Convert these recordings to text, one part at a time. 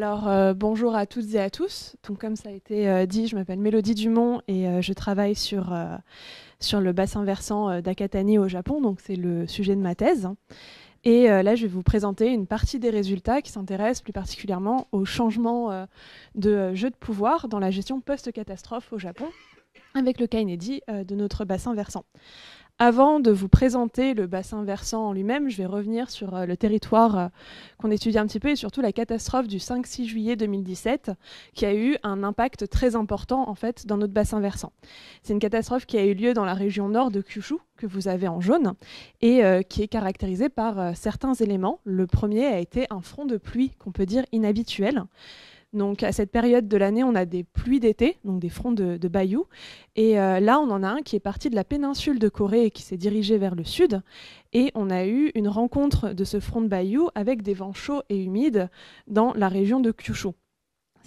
Alors euh, bonjour à toutes et à tous. Donc comme ça a été euh, dit, je m'appelle Mélodie Dumont et euh, je travaille sur, sur le bassin versant d'Akatani au Japon, donc c'est le sujet de ma thèse. Et là, je vais vous présenter une partie des résultats qui s'intéressent plus particulièrement au changement de jeu de pouvoir dans la gestion post-catastrophe au Japon avec le cas inédit de notre bassin versant. Avant de vous présenter le bassin versant en lui-même, je vais revenir sur euh, le territoire euh, qu'on étudie un petit peu et surtout la catastrophe du 5-6 juillet 2017 qui a eu un impact très important en fait dans notre bassin versant. C'est une catastrophe qui a eu lieu dans la région nord de Kyushu que vous avez en jaune et euh, qui est caractérisée par certains éléments. Le premier a été un front de pluie qu'on peut dire inhabituel. Donc à cette période de l'année, on a des pluies d'été, donc des fronts de, bayou. Et euh, là, on en a un qui est parti de la péninsule de Corée et qui s'est dirigé vers le sud. Et on a eu une rencontre de ce front de bayou avec des vents chauds et humides dans la région de Kyushu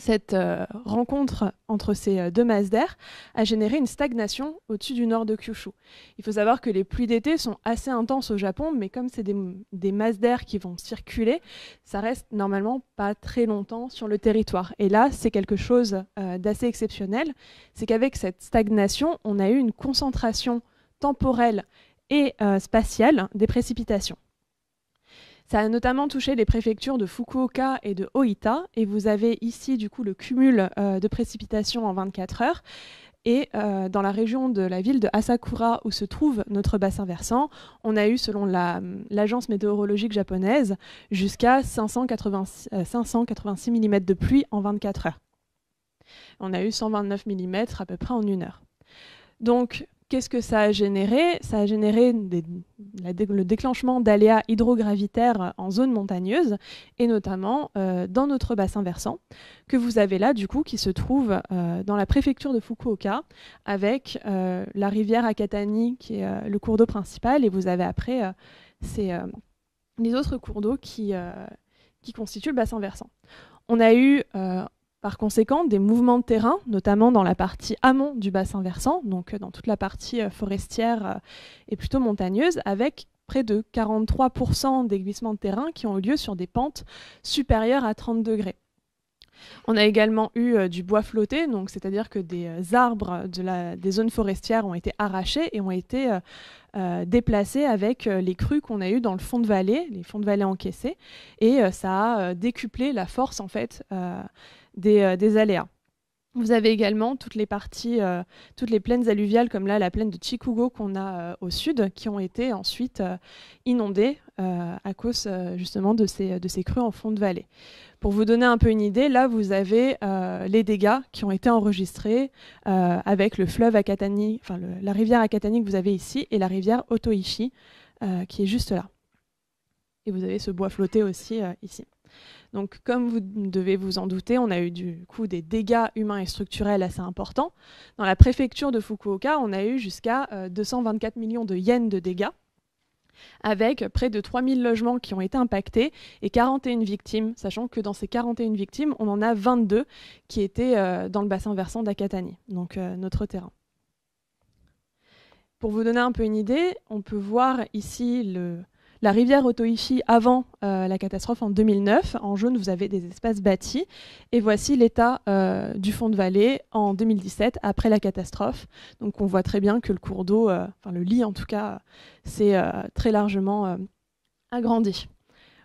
cette euh, rencontre entre ces euh, deux masses d'air a généré une stagnation au-dessus du nord de Kyushu. Il faut savoir que les pluies d'été sont assez intenses au Japon, mais comme c'est des, des, masses d'air qui vont circuler, ça reste normalement pas très longtemps sur le territoire. Et là, c'est quelque chose euh, d'assez exceptionnel, c'est qu'avec cette stagnation, on a eu une concentration temporelle et spatiale des précipitations. Ça a notamment touché les préfectures de Fukuoka et de Oita, et vous avez ici du coup le cumul euh, de précipitations en 24 heures. Et euh, dans la région de la ville de Asakura, où se trouve notre bassin versant, on a eu, selon l'agence météorologique japonaise, jusqu'à 586, 586 mm de pluie en 24 heures. On a eu 129 mm à peu près en une heure. Donc, Qu'est-ce que ça a généré Ça a généré le déclenchement d'aléas hydrogravitaires en zone montagneuse, et notamment euh, dans notre bassin versant, que vous avez là, du coup, qui se trouve euh, dans la préfecture de Fukuoka, avec euh, la rivière Akatani, qui est le cours d'eau principal, et vous avez après les autres cours d'eau qui, qui constituent le bassin versant. On a eu par conséquent, des mouvements de terrain, notamment dans la partie amont du bassin versant, donc euh, dans toute la partie euh, forestière et euh, plutôt montagneuse, avec près de 43% des glissements de terrain qui ont eu lieu sur des pentes supérieures à 30 degrés. On a également eu du bois flotté, donc c'est-à-dire que des arbres de des zones forestières ont été arrachés et ont été déplacés avec les crues qu'on a eues dans le fond de vallée, les fonds de vallée encaissés, et ça a décuplé la force en fait euh, des, aléas. Vous avez également toutes les parties, euh, toutes les plaines alluviales, comme là la plaine de Chikugo qu'on a euh, au sud, qui ont été ensuite inondées à cause justement de ces, de ces crues en fond de vallée. Pour vous donner un peu une idée, là vous avez les dégâts qui ont été enregistrés avec le fleuve Akatani, enfin la rivière Akatani que vous avez ici et la rivière Otoishi qui est juste là. Et vous avez ce bois flotté aussi ici. Donc, comme vous devez vous en douter, on a eu du coup des dégâts humains et structurels assez importants. Dans la préfecture de Fukuoka, on a eu jusqu'à 224 euh, millions de yens de dégâts avec près de 3000 logements qui ont été impactés et 41 victimes, sachant que dans ces 41 victimes, on en a 22 qui étaient euh, dans le bassin versant d'Akatani, donc euh, notre terrain. Pour vous donner un peu une idée, on peut voir ici le, la rivière Otoichi avant euh, la catastrophe en 2009. En jaune, vous avez des espaces bâtis. Et voici l'état euh, du fond de vallée en 2017, après la catastrophe. Donc on voit très bien que le cours d'eau, euh, enfin le lit en tout cas, s'est très largement agrandi.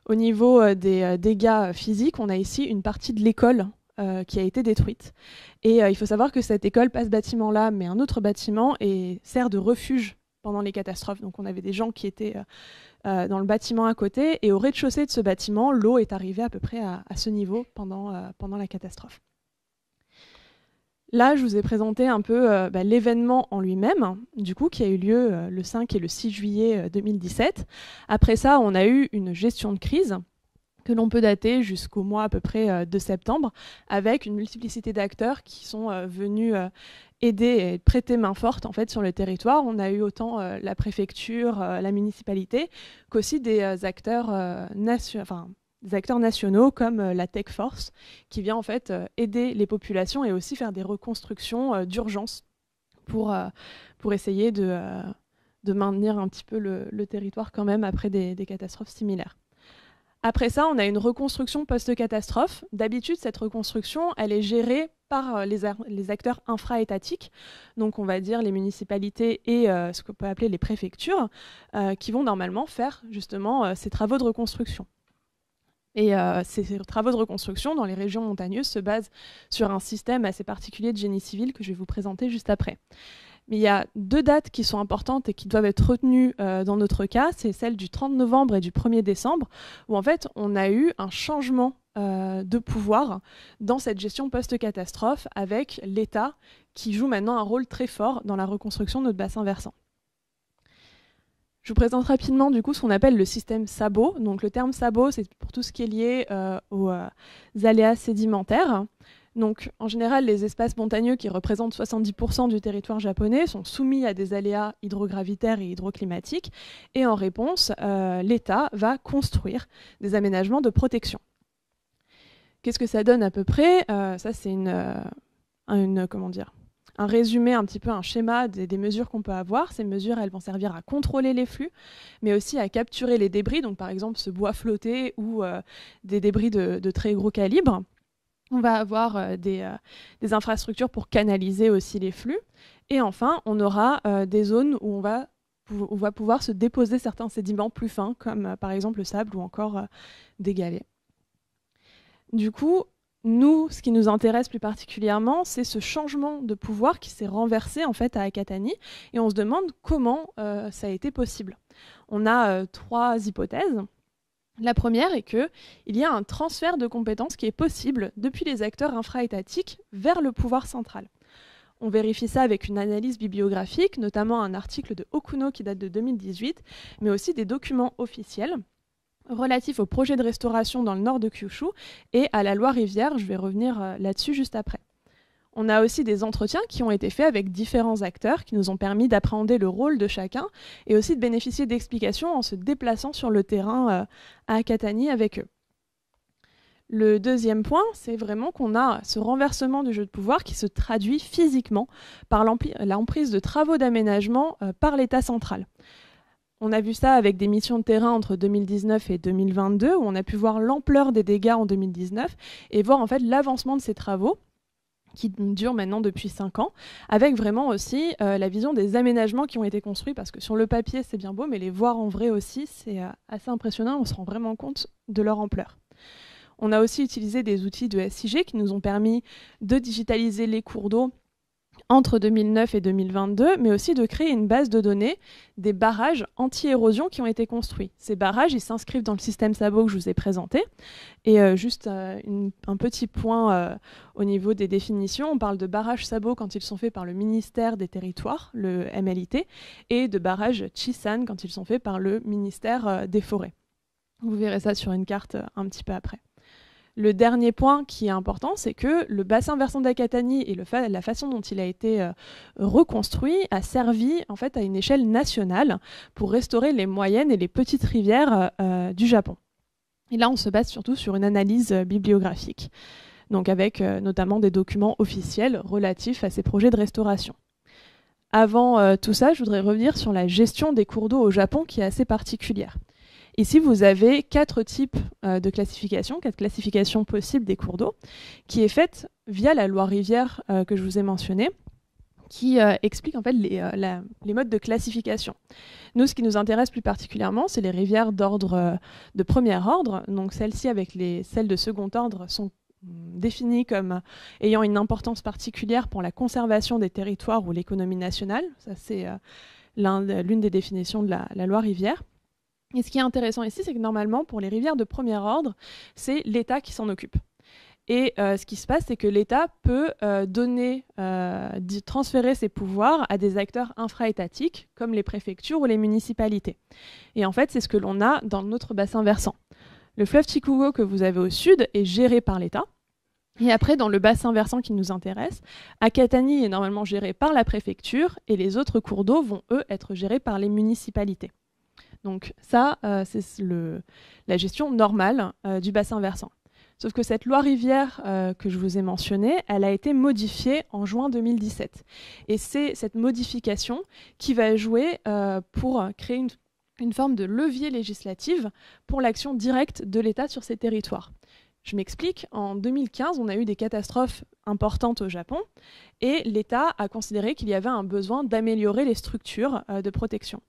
Au niveau des dégâts physiques, on a ici une partie de l'école qui a été détruite. Et il faut savoir que cette école, pas ce bâtiment-là, mais un autre bâtiment, et sert de refuge pendant les catastrophes. Donc on avait des gens qui étaient euh, euh, dans le bâtiment à côté et au rez-de-chaussée de ce bâtiment, l'eau est arrivée à peu près à, ce niveau pendant, euh, pendant la catastrophe. Là, je vous ai présenté un peu bah, l'événement en lui-même, du coup, qui a eu lieu le 5 et le 6 juillet 2017. Après ça, on a eu une gestion de crise que l'on peut dater jusqu'au mois à peu près euh, de septembre, avec une multiplicité d'acteurs qui sont euh, venus euh, aider et prêter main forte en fait sur le territoire. On a eu autant la préfecture, la municipalité, qu'aussi des acteurs des acteurs nationaux comme la Tech Force, qui vient en fait aider les populations et aussi faire des reconstructions d'urgence pour, pour essayer de, de maintenir un petit peu le, territoire quand même après des catastrophes similaires. Après ça, on a une reconstruction post-catastrophe. D'habitude, cette reconstruction, elle est gérée par euh, les, acteurs infra-étatiques, donc on va dire les municipalités et euh, ce qu'on peut appeler les préfectures, euh, qui vont normalement faire justement ces travaux de reconstruction. Et ces travaux de reconstruction dans les régions montagneuses se basent sur un système assez particulier de génie civil que je vais vous présenter juste après. Mais il y a deux dates qui sont importantes et qui doivent être retenues euh, dans notre cas. C'est celle du 30 novembre et du 1er décembre, où en fait, on a eu un changement euh, de pouvoir dans cette gestion post-catastrophe avec l'État qui joue maintenant un rôle très fort dans la reconstruction de notre bassin versant. Je vous présente rapidement du coup ce qu'on appelle le système sabot. Donc le terme sabot, c'est pour tout ce qui est lié euh, aux aléas sédimentaires. Donc, en général, les espaces montagneux qui représentent 70% du territoire japonais sont soumis à des aléas hydrogravitaires et hydroclimatiques. Et en réponse, euh, l'État va construire des aménagements de protection. Qu'est-ce que ça donne à peu près euh, Ça, c'est euh, comment un résumé, un petit peu un schéma des, mesures qu'on peut avoir. Ces mesures, elles vont servir à contrôler les flux, mais aussi à capturer les débris, donc par exemple ce bois flotté ou des débris de très gros calibre. On va avoir euh, euh, des, infrastructures pour canaliser aussi les flux. Et enfin, on aura euh, des zones où on, va, pouvoir se déposer certains sédiments plus fins, comme par exemple le sable ou encore des galets. Du coup, nous, ce qui nous intéresse plus particulièrement, c'est ce changement de pouvoir qui s'est renversé en fait à Akatani, et on se demande comment ça a été possible. On a trois hypothèses. La première est que il y a un transfert de compétences qui est possible depuis les acteurs infra-étatiques vers le pouvoir central. On vérifie ça avec une analyse bibliographique, notamment un article de Okuno qui date de 2018, mais aussi des documents officiels relatifs au projet de restauration dans le nord de Kyushu et à la Loire-Rivière. Je vais revenir euh, là-dessus juste après. On a aussi des entretiens qui ont été faits avec différents acteurs qui nous ont permis d'appréhender le rôle de chacun et aussi de bénéficier d'explications en se déplaçant sur le terrain euh, à Catani avec eux. Le deuxième point, c'est vraiment qu'on a ce renversement du jeu de pouvoir qui se traduit physiquement par l'emprise de travaux d'aménagement euh, par l'État central. On a vu ça avec des missions de terrain entre 2019 et 2022, où on a pu voir l'ampleur des dégâts en 2019 et voir en fait l'avancement de ces travaux qui dure maintenant depuis 5 ans, avec vraiment aussi euh, la vision des aménagements qui ont été construits, parce que sur le papier, c'est bien beau, mais les voir en vrai aussi, c'est euh, assez impressionnant, on se rend vraiment compte de leur ampleur. On a aussi utilisé des outils de SIG qui nous ont permis de digitaliser les cours d'eau entre 2009 et 2022, mais aussi de créer une base de données des barrages anti-érosion qui ont été construits. Ces barrages, ils s'inscrivent dans le système sabot que je vous ai présenté. Et euh, juste euh, un petit point euh, au niveau des définitions, on parle de barrages SABO quand ils sont faits par le ministère des Territoires, le MLIT, et de barrages Chisan quand ils sont faits par le ministère des Forêts. Vous verrez ça sur une carte un petit peu après. Le dernier point qui est important, c'est que le bassin versant d'Akatani et la façon dont il a été euh, reconstruit a servi en fait à une échelle nationale pour restaurer les moyennes et les petites rivières euh, du Japon. Et là, on se base surtout sur une analyse euh, bibliographique, donc avec notamment des documents officiels relatifs à ces projets de restauration. Avant tout ça, je voudrais revenir sur la gestion des cours d'eau au Japon qui est assez particulière. Ici, vous avez quatre types euh, de classification, quatre classifications possibles des cours d'eau, qui est faite via la loi rivière euh, que je vous ai mentionnée, qui euh, explique en fait les, modes de classification. Nous, ce qui nous intéresse plus particulièrement, c'est les rivières d'ordre de premier ordre. Donc celles-ci avec les, celles de second ordre sont définies comme ayant une importance particulière pour la conservation des territoires ou l'économie nationale. Ça, c'est l'une des définitions de la, loi rivière et ce qui est intéressant ici, c'est que normalement, pour les rivières de premier ordre, c'est l'État qui s'en occupe. Et euh, ce qui se passe, c'est que l'État peut euh, donner, euh, transférer ses pouvoirs à des acteurs infra-étatiques, comme les préfectures ou les municipalités. Et en fait, c'est ce que l'on a dans notre bassin versant. Le fleuve Chikugo que vous avez au sud est géré par l'État. Et après, dans le bassin versant qui nous intéresse, Akatani est normalement géré par la préfecture et les autres cours d'eau vont, eux, être gérés par les municipalités. Donc ça, euh, c'est la gestion normale euh, du bassin versant. Sauf que cette loi rivière euh, que je vous ai mentionnée, elle a été modifiée en juin 2017. Et c'est cette modification qui va jouer pour créer une, forme de levier législatif pour l'action directe de l'État sur ces territoires. Je m'explique, en 2015, on a eu des catastrophes importantes au Japon et l'État a considéré qu'il y avait un besoin d'améliorer les structures euh, de protection.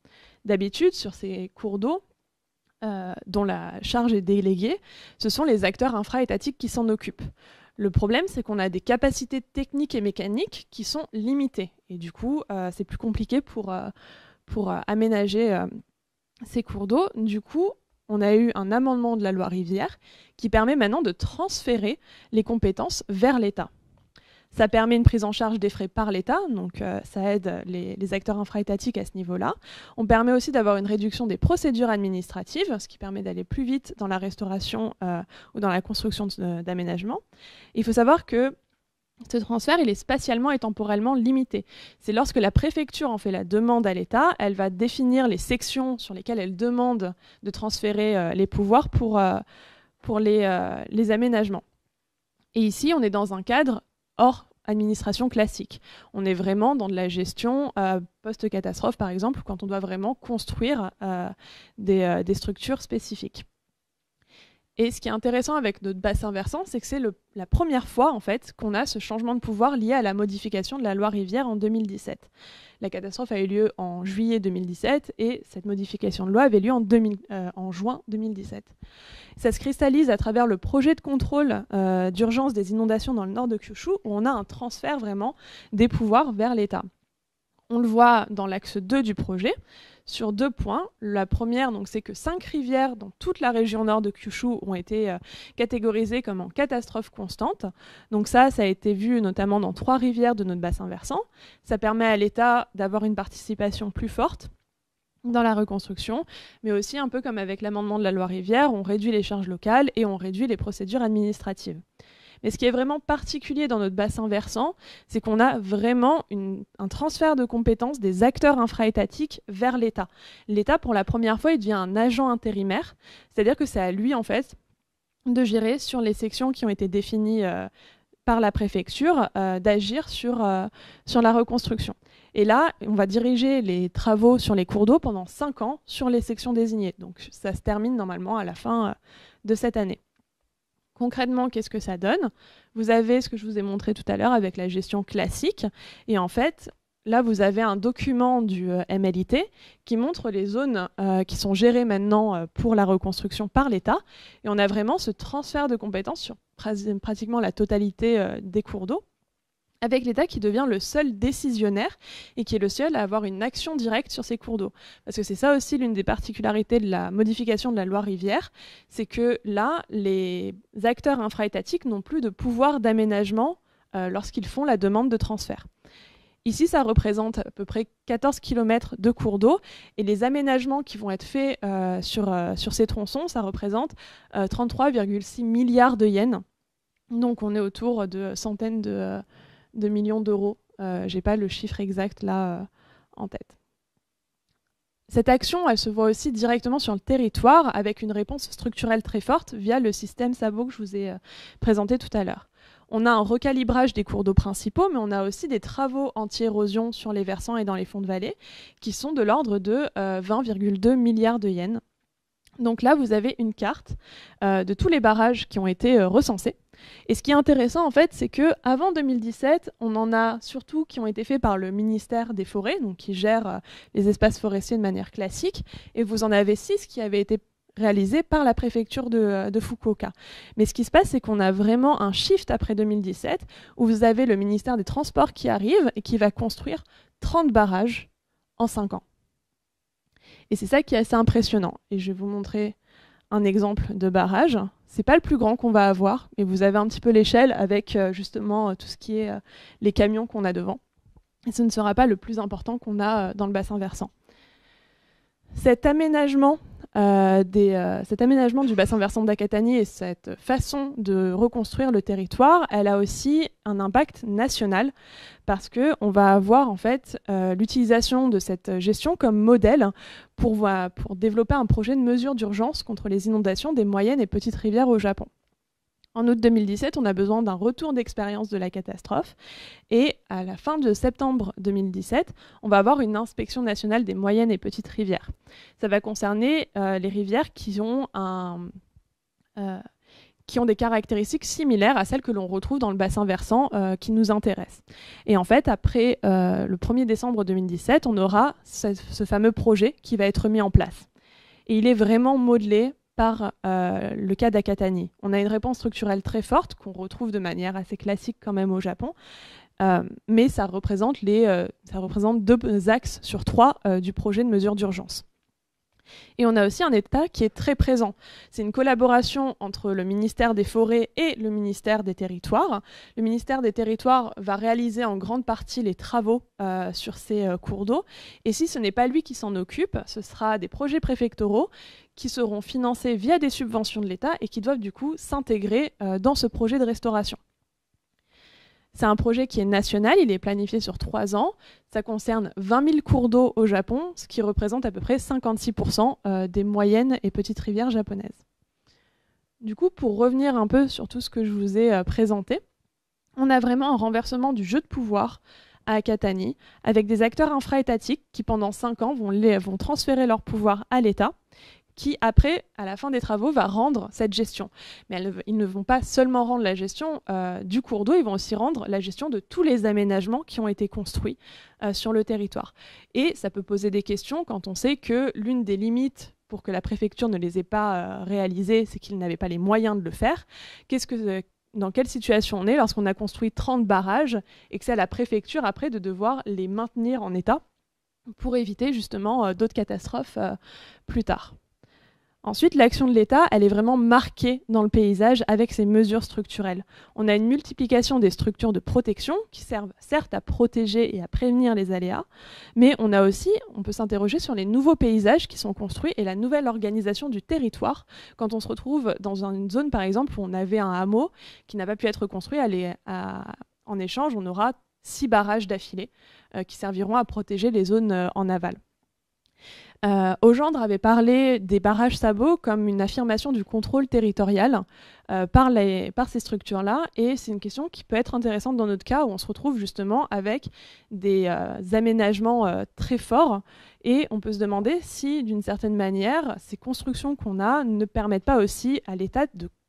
D'habitude, sur ces cours d'eau, euh, dont la charge est déléguée, ce sont les acteurs infra-étatiques qui s'en occupent. Le problème, c'est qu'on a des capacités techniques et mécaniques qui sont limitées. Et du coup, euh, c'est plus compliqué pour, pour aménager ces cours d'eau. Du coup, on a eu un amendement de la loi Rivière qui permet maintenant de transférer les compétences vers l'État. Ça permet une prise en charge des frais par l'État, donc euh, ça aide les, acteurs infraétatiques à ce niveau-là. On permet aussi d'avoir une réduction des procédures administratives, ce qui permet d'aller plus vite dans la restauration euh, ou dans la construction d'aménagements. Il faut savoir que ce transfert, il est spatialement et temporellement limité. C'est lorsque la préfecture en fait la demande à l'État, elle va définir les sections sur lesquelles elle demande de transférer euh, les pouvoirs pour, euh, euh, les, aménagements. Et ici, on est dans un cadre hors administration classique. On est vraiment dans de la gestion post-catastrophe, par exemple, quand on doit vraiment construire des, structures spécifiques. Et ce qui est intéressant avec notre bassin versant, c'est que c'est la première fois en fait qu'on a ce changement de pouvoir lié à la modification de la loi Rivière en 2017. La catastrophe a eu lieu en juillet 2017 et cette modification de loi avait lieu en, euh, en juin 2017. Ça se cristallise à travers le projet de contrôle euh, d'urgence des inondations dans le nord de Kyushu où on a un transfert vraiment des pouvoirs vers l'État. On le voit dans l'axe 2 du projet, sur deux points. La première, donc, c'est que cinq rivières dans toute la région nord de Kyushu ont été euh, catégorisées comme en catastrophe constante. Donc ça, ça a été vu notamment dans trois rivières de notre bassin versant. Ça permet à l'État d'avoir une participation plus forte dans la reconstruction, mais aussi un peu comme avec l'amendement de la loi Rivière, on réduit les charges locales et on réduit les procédures administratives. Mais ce qui est vraiment particulier dans notre bassin versant, c'est qu'on a vraiment un transfert de compétences des acteurs infraétatiques vers l'État. L'État, pour la première fois, il devient un agent intérimaire, c'est-à-dire que c'est à lui, en fait, de gérer sur les sections qui ont été définies euh, par la préfecture, euh, d'agir sur, euh, sur la reconstruction. Et là, on va diriger les travaux sur les cours d'eau pendant cinq ans sur les sections désignées. Donc ça se termine normalement à la fin de cette année concrètement, qu'est-ce que ça donne Vous avez ce que je vous ai montré tout à l'heure avec la gestion classique. Et en fait, là, vous avez un document du euh, MLIT qui montre les zones euh, qui sont gérées maintenant euh, pour la reconstruction par l'État. Et on a vraiment ce transfert de compétences sur pratiquement la totalité des cours d'eau avec l'État qui devient le seul décisionnaire et qui est le seul à avoir une action directe sur ces cours d'eau. Parce que c'est ça aussi l'une des particularités de la modification de la loi Rivière, c'est que là, les acteurs infraétatiques n'ont plus de pouvoir d'aménagement euh, lorsqu'ils font la demande de transfert. Ici, ça représente à peu près 14 km de cours d'eau et les aménagements qui vont être faits euh, sur, euh, sur, ces tronçons, ça représente 33,6 milliards de yens. Donc on est autour de centaines de de millions d'euros. Je euh, J'ai pas le chiffre exact là euh, en tête. Cette action, elle se voit aussi directement sur le territoire avec une réponse structurelle très forte via le système sabot que je vous ai euh, présenté tout à l'heure. On a un recalibrage des cours d'eau principaux, mais on a aussi des travaux anti-érosion sur les versants et dans les fonds de vallée qui sont de l'ordre de 20,2 milliards de yens donc là, vous avez une carte euh, de tous les barrages qui ont été euh, recensés. Et ce qui est intéressant, en fait, c'est que avant 2017, on en a surtout qui ont été faits par le ministère des Forêts, qui gère euh, les espaces forestiers de manière classique, et vous en avez six qui avaient été réalisés par la préfecture de, de Fukuoka. Mais ce qui se passe, c'est qu'on a vraiment un shift après 2017, où vous avez le ministère des Transports qui arrive et qui va construire 30 barrages en 5 ans. Et c'est ça qui est assez impressionnant. Et je vais vous montrer un exemple de barrage. C'est pas le plus grand qu'on va avoir, mais vous avez un petit peu l'échelle avec euh, justement euh, tout ce qui est euh, les camions qu'on a devant. Et ce ne sera pas le plus important qu'on a dans le bassin versant. Cet aménagement euh, euh, cet aménagement du bassin versant d'Akatani et cette façon de reconstruire le territoire, elle a aussi un impact national parce que on va avoir en fait euh, l'utilisation de cette gestion comme modèle pour, pour développer un projet de mesure d'urgence contre les inondations des moyennes et petites rivières au Japon. En août 2017, on a besoin d'un retour d'expérience de la catastrophe. Et à la fin de septembre 2017, on va avoir une inspection nationale des moyennes et petites rivières. Ça va concerner euh, les rivières qui ont, un, euh, qui ont des caractéristiques similaires à celles que l'on retrouve dans le bassin versant euh, qui nous intéresse. Et en fait, après le 1er décembre 2017, on aura ce, ce fameux projet qui va être mis en place. Et il est vraiment modelé par euh, le cas d'Akatani. On a une réponse structurelle très forte qu'on retrouve de manière assez classique quand même au Japon, euh, mais ça représente, les, euh, ça représente deux axes sur trois du projet de mesure d'urgence. Et on a aussi un État qui est très présent. C'est une collaboration entre le ministère des Forêts et le ministère des Territoires. Le ministère des Territoires va réaliser en grande partie les travaux sur ces cours d'eau. Et si ce n'est pas lui qui s'en occupe, ce sera des projets préfectoraux qui seront financés via des subventions de l'État et qui doivent du coup s'intégrer euh, dans ce projet de restauration. C'est un projet qui est national, il est planifié sur trois ans. Ça concerne 20 000 cours d'eau au Japon, ce qui représente à peu près 56% euh, des moyennes et petites rivières japonaises. Du coup, pour revenir un peu sur tout ce que je vous ai euh, présenté, on a vraiment un renversement du jeu de pouvoir à Katani avec des acteurs infra-étatiques qui, pendant cinq ans, vont transférer leur pouvoir à l'État qui après, à la fin des travaux, va rendre cette gestion. Mais ils ne vont pas seulement rendre la gestion euh, du cours d'eau, ils vont aussi rendre la gestion de tous les aménagements qui ont été construits euh, sur le territoire. Et ça peut poser des questions quand on sait que l'une des limites pour que la préfecture ne les ait pas euh, réalisées, c'est qu'ils n'avaient pas les moyens de le faire. dans quelle situation on est lorsqu'on a construit 30 barrages et que c'est à la préfecture après de devoir les maintenir en état pour éviter justement d'autres catastrophes plus tard. Ensuite, l'action de l'État, elle est vraiment marquée dans le paysage avec ses mesures structurelles. On a une multiplication des structures de protection qui servent certes à protéger et à prévenir les aléas, mais on a aussi, on peut s'interroger sur les nouveaux paysages qui sont construits et la nouvelle organisation du territoire quand on se retrouve dans une zone, par exemple, où on avait un hameau qui n'a pas pu être construit, en échange, on aura six barrages d'affilée euh, qui serviront à protéger les zones euh, en aval. Euh, Augendre avait parlé des barrages sabots comme une affirmation du contrôle territorial euh, par, ces structures-là, et c'est une question qui peut être intéressante dans notre cas où on se retrouve justement avec des euh, aménagements très forts, et on peut se demander si d'une certaine manière ces constructions qu'on a ne permettent pas aussi à l'État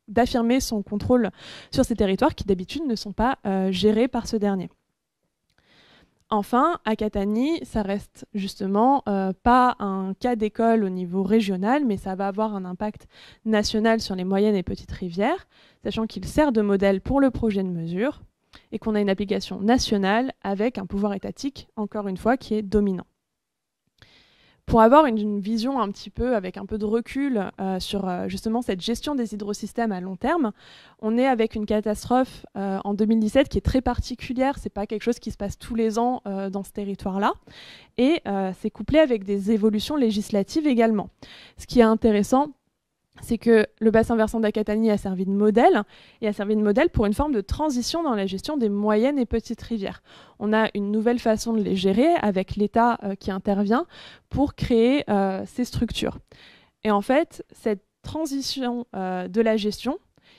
d'affirmer son contrôle sur ces territoires qui d'habitude ne sont pas gérés par ce dernier. Enfin, à Catani, ça reste justement euh, pas un cas d'école au niveau régional, mais ça va avoir un impact national sur les moyennes et petites rivières, sachant qu'il sert de modèle pour le projet de mesure et qu'on a une application nationale avec un pouvoir étatique, encore une fois, qui est dominant pour avoir une, vision un petit peu avec un peu de recul euh, sur euh, justement cette gestion des hydrosystèmes à long terme, on est avec une catastrophe euh, en 2017 qui est très particulière. C'est pas quelque chose qui se passe tous les ans dans ce territoire-là, et c'est couplé avec des évolutions législatives également. Ce qui est intéressant c'est que le bassin versant d'Acatani a servi de modèle et a servi de modèle pour une forme de transition dans la gestion des moyennes et petites rivières. On a une nouvelle façon de les gérer avec l'État euh, qui intervient pour créer euh, ces structures. Et en fait, cette transition euh, de la gestion,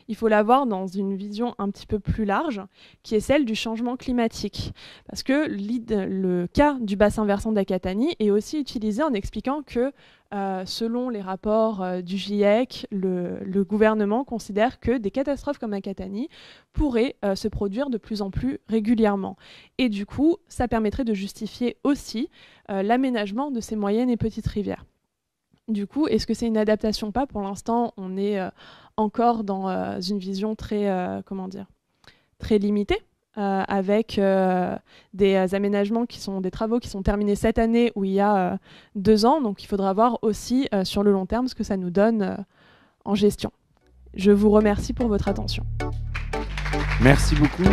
il faut l'avoir dans une vision un petit peu plus large, qui est celle du changement climatique. Parce que le cas du bassin versant d'Acatanie est aussi utilisé en expliquant que euh, selon les rapports euh, du GIEC, le, gouvernement considère que des catastrophes comme Acatanie pourraient euh, se produire de plus en plus régulièrement. Et du coup, ça permettrait de justifier aussi l'aménagement de ces moyennes et petites rivières. Du coup, est-ce que c'est une adaptation pas Pour l'instant, on est euh, encore dans euh, une vision très, euh, comment dire, très limitée, avec des aménagements qui sont des travaux qui sont terminés cette année ou il y a deux ans. Donc, il faudra voir aussi sur le long terme ce que ça nous donne en gestion. Je vous remercie pour votre attention. Merci beaucoup.